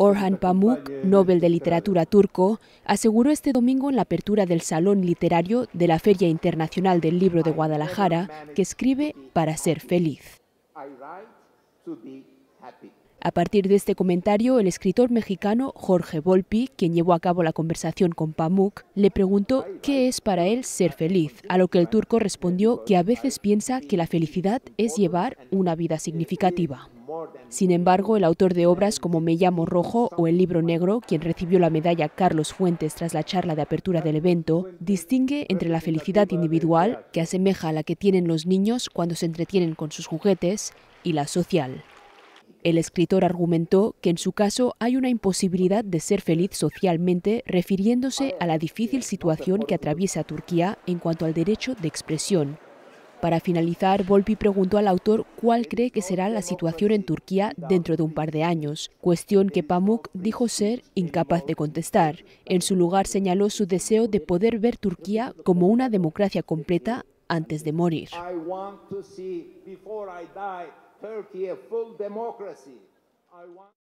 Orhan Pamuk, Nobel de Literatura turco, aseguró este domingo en la apertura del Salón Literario de la Feria Internacional del Libro de Guadalajara que escribe para ser feliz. A partir de este comentario, el escritor mexicano Jorge Volpi, quien llevó a cabo la conversación con Pamuk, le preguntó qué es para él ser feliz, a lo que el turco respondió que a veces piensa que la felicidad es llevar una vida significativa. Sin embargo, el autor de obras como Me llamo Rojo o El libro negro, quien recibió la medalla Carlos Fuentes tras la charla de apertura del evento, distingue entre la felicidad individual, que asemeja a la que tienen los niños cuando se entretienen con sus juguetes, y la social. El escritor argumentó que en su caso hay una imposibilidad de ser feliz socialmente refiriéndose a la difícil situación que atraviesa Turquía en cuanto al derecho de expresión, para finalizar, Volpi preguntó al autor cuál cree que será la situación en Turquía dentro de un par de años, cuestión que Pamuk dijo ser incapaz de contestar. En su lugar señaló su deseo de poder ver Turquía como una democracia completa antes de morir.